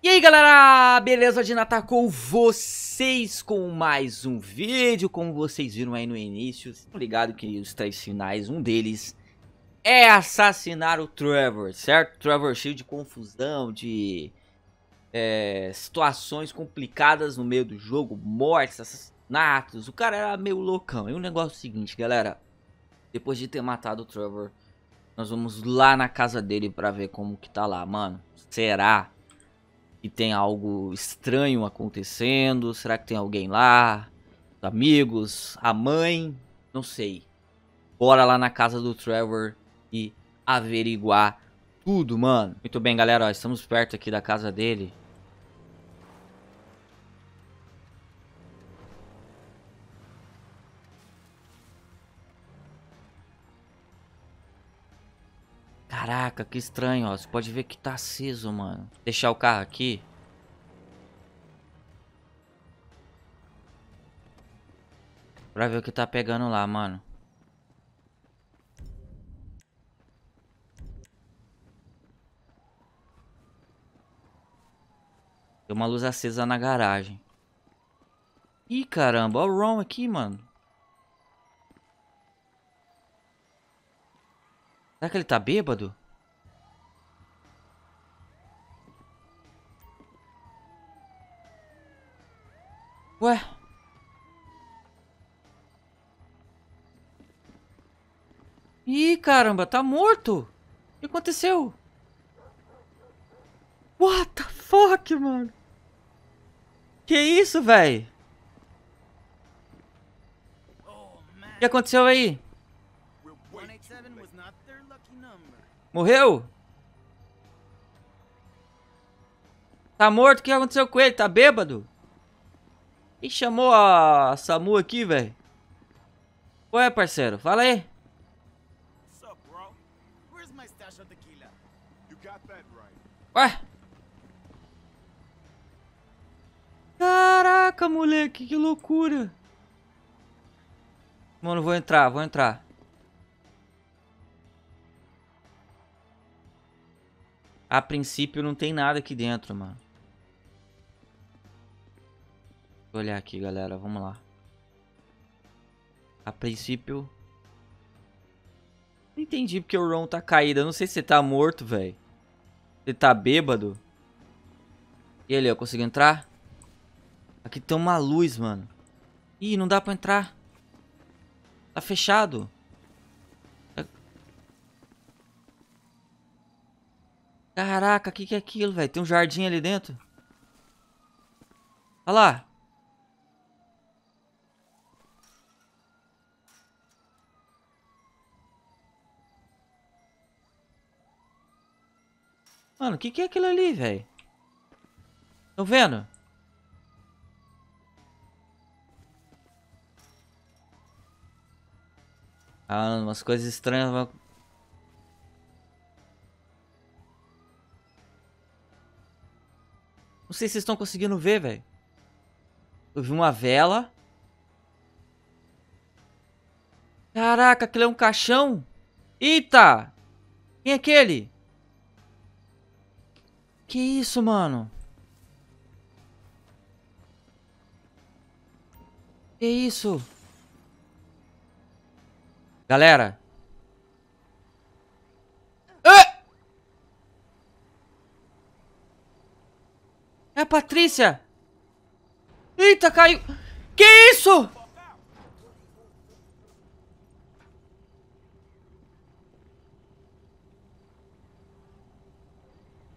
E aí galera, beleza? Dina com vocês com mais um vídeo, como vocês viram aí no início, ligado que os três finais, um deles é assassinar o Trevor, certo? Trevor cheio de confusão, de é, situações complicadas no meio do jogo, mortes, assassinatos, o cara era meio loucão. E o negócio é o seguinte, galera, depois de ter matado o Trevor, nós vamos lá na casa dele pra ver como que tá lá, mano, será que tem algo estranho acontecendo? Será que tem alguém lá? Os amigos? A mãe? Não sei. Bora lá na casa do Trevor e averiguar tudo, mano. Muito bem, galera. Ó, estamos perto aqui da casa dele. Caraca, que estranho, ó. Você pode ver que tá aceso, mano. Deixar o carro aqui. Pra ver o que tá pegando lá, mano. Tem uma luz acesa na garagem. Ih, caramba, olha o Ron aqui, mano. Será que ele tá bêbado? Ué? Ih, caramba, tá morto! O que aconteceu? What the fuck, mano? Que isso, velho? O que aconteceu aí? Morreu? Tá morto? O que aconteceu com ele? Tá bêbado? E chamou a Samu aqui, velho? Ué, é, parceiro? Fala aí. Ué? Caraca, moleque, que loucura. Mano, vou entrar, vou entrar. A princípio não tem nada aqui dentro, mano. Vou olhar aqui, galera. Vamos lá. A princípio... Não entendi porque o Ron tá caído. Eu não sei se ele tá morto, velho. Ele tá bêbado. E ele, eu consigo entrar? Aqui tem uma luz, mano. Ih, não dá pra entrar. Tá fechado. Caraca, o que, que é aquilo, velho? Tem um jardim ali dentro? Olha lá. Mano, o que, que é aquilo ali, velho? Tão vendo? Ah, umas coisas estranhas vão Não sei se vocês estão conseguindo ver, velho. Eu vi uma vela. Caraca, aquele é um caixão? Eita! Quem é aquele? Que isso, mano? Que isso? Galera, É a Patrícia! Eita, caiu! Que isso?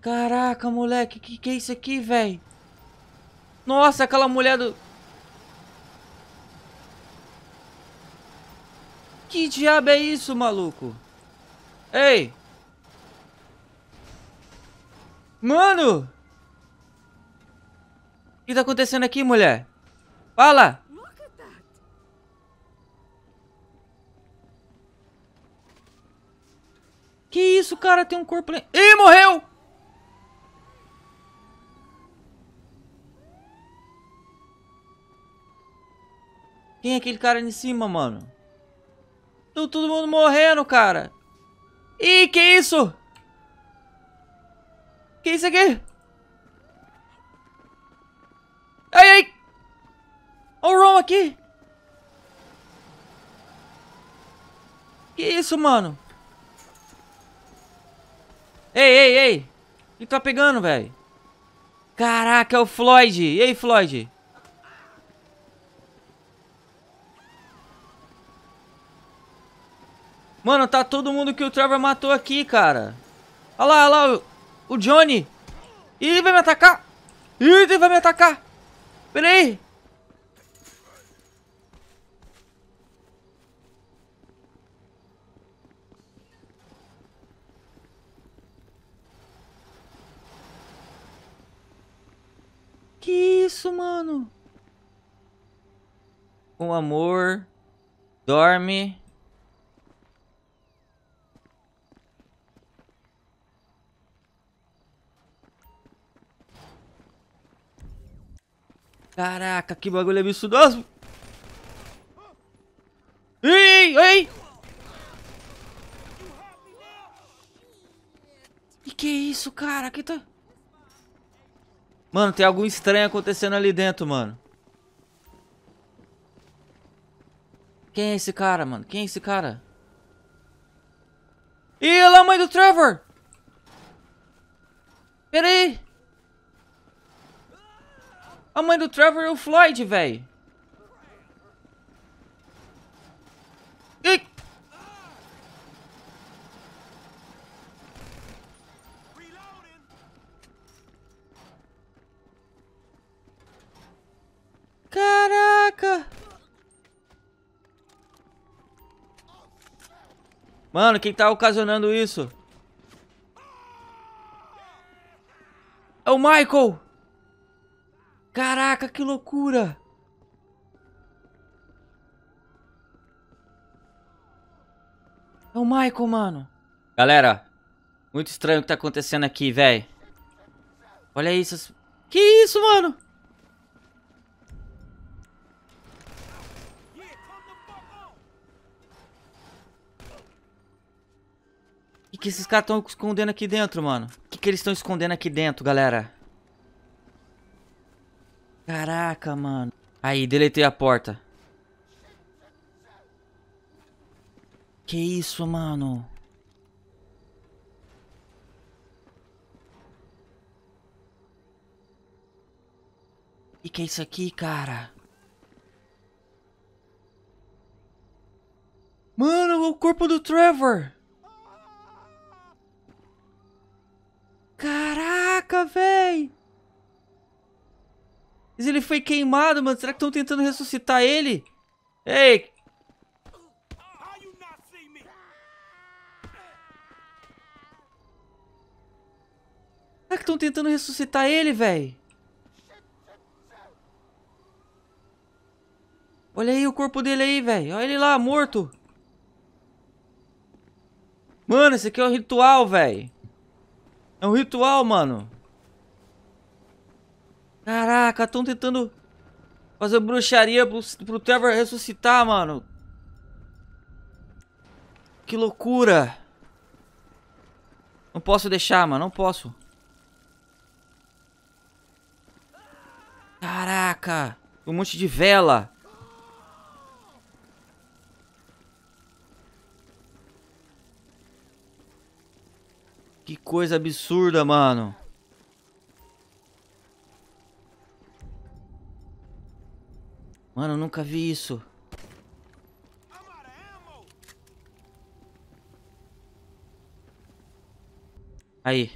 Caraca, moleque, que que é isso aqui, velho? Nossa, aquela mulher do... Que diabo é isso, maluco? Ei! Mano! que tá acontecendo aqui, mulher? Fala! Que isso, cara? Tem um corpo... Ih, morreu! Quem é aquele cara ali em cima, mano? Tô todo mundo morrendo, cara. Ih, que isso? Que isso aqui? Ai, ai! Olha o Ron aqui! Que isso, mano? Ei, ei, ei! O que tá pegando, velho? Caraca, é o Floyd! E aí, Floyd? Mano, tá todo mundo que o Trevor matou aqui, cara. Olha lá, olha lá, o, Johnny. Ih, vai me atacar. Ih, vai me atacar. Pera aí! Que isso, mano? Com amor. Dorme. Caraca, que bagulho absurdo. Ei, ei! E que isso, cara? Que tá... Mano, tem algo estranho acontecendo ali dentro, mano. Quem é esse cara, mano? Quem é esse cara? Ih, olha a mãe do Trevor! Peraí! aí! A mãe do Trevor é o Floyd, velho. Caraca! Mano, quem tá ocasionando isso? É o Michael! Caraca, que loucura! É o Michael, mano. Galera, muito estranho o que tá acontecendo aqui, velho. Olha isso. Que isso, mano? O que, que esses caras estão escondendo aqui dentro, mano? O que, que eles estão escondendo aqui dentro, galera? Caraca, mano. Aí, deletei a porta. Que isso, mano? E que é isso aqui, cara? Mano, é o corpo do Trevor! Mas ele foi queimado, mano. Será que estão tentando ressuscitar ele? Ei! Será que estão tentando ressuscitar ele, velho? Olha aí o corpo dele aí, velho. Olha ele lá, morto. Mano, esse aqui é um ritual, velho. É um ritual, mano. Caraca, estão tentando fazer bruxaria pro, pro Trevor ressuscitar, mano. Que loucura. Não posso deixar, mano. Não posso. Caraca. Um monte de vela. Que coisa absurda, mano. Mano, eu nunca vi isso. Aí.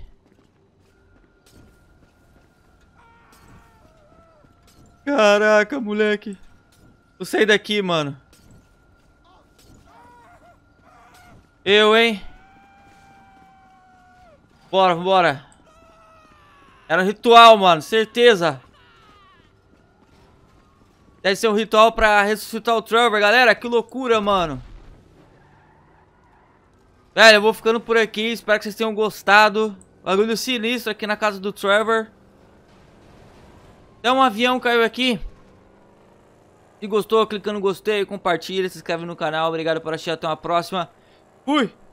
Caraca, moleque. Eu saí daqui, mano. Eu, hein? Bora, bora. Era ritual, mano. Certeza. Deve ser um ritual pra ressuscitar o Trevor, galera. Que loucura, mano. Velho, eu vou ficando por aqui. Espero que vocês tenham gostado. Bagulho sinistro aqui na casa do Trevor. Até um avião caiu aqui. Se gostou, clica no gostei, compartilha, se inscreve no canal. Obrigado por assistir. Até uma próxima. Fui!